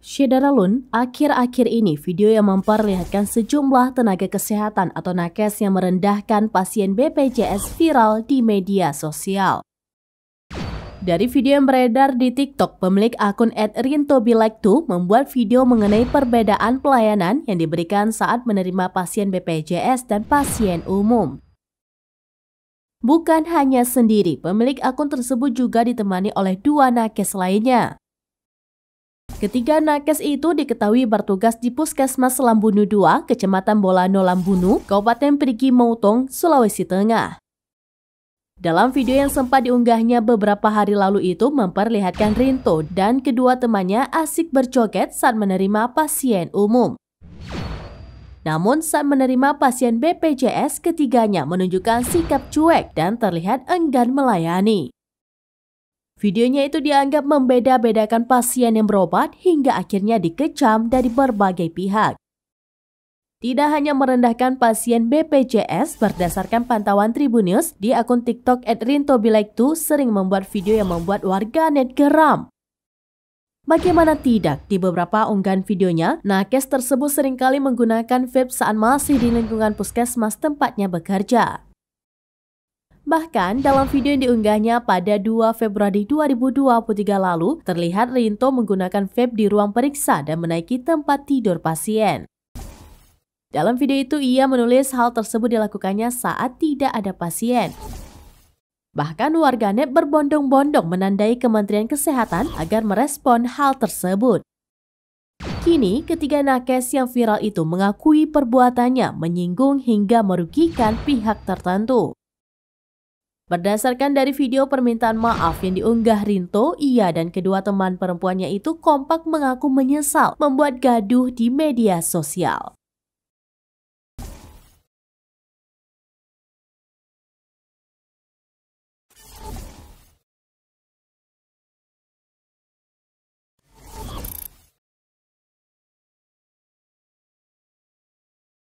Syedaralun, akhir-akhir ini video yang memperlihatkan sejumlah tenaga kesehatan atau nakes yang merendahkan pasien BPJS viral di media sosial. Dari video yang beredar di TikTok, pemilik akun @rintobilike2 membuat video mengenai perbedaan pelayanan yang diberikan saat menerima pasien BPJS dan pasien umum. Bukan hanya sendiri, pemilik akun tersebut juga ditemani oleh dua nakes lainnya. Ketiga nakes itu diketahui bertugas di Puskesmas Lambunu II, Kecamatan Bolano Lambunu, Kabupaten Perigi Moutong, Sulawesi Tengah. Dalam video yang sempat diunggahnya beberapa hari lalu itu memperlihatkan Rinto dan kedua temannya asik bercoket saat menerima pasien umum. Namun saat menerima pasien BPJS ketiganya menunjukkan sikap cuek dan terlihat enggan melayani. Videonya itu dianggap membeda-bedakan pasien yang berobat hingga akhirnya dikecam dari berbagai pihak. Tidak hanya merendahkan pasien BPJS, berdasarkan pantauan Tribunnews, di akun TikTok Edrinto Bilektu sering membuat video yang membuat warga net geram. Bagaimana tidak, di beberapa unggahan videonya, nakes tersebut seringkali menggunakan vape saat masih di lingkungan puskesmas tempatnya bekerja. Bahkan dalam video yang diunggahnya pada 2 Februari 2023 lalu, terlihat Rinto menggunakan vape di ruang periksa dan menaiki tempat tidur pasien. Dalam video itu ia menulis hal tersebut dilakukannya saat tidak ada pasien. Bahkan warganet berbondong-bondong menandai Kementerian Kesehatan agar merespon hal tersebut. Kini, ketiga nakes yang viral itu mengakui perbuatannya menyinggung hingga merugikan pihak tertentu. Berdasarkan dari video permintaan maaf yang diunggah Rinto, ia dan kedua teman perempuannya itu kompak mengaku menyesal membuat gaduh di media sosial.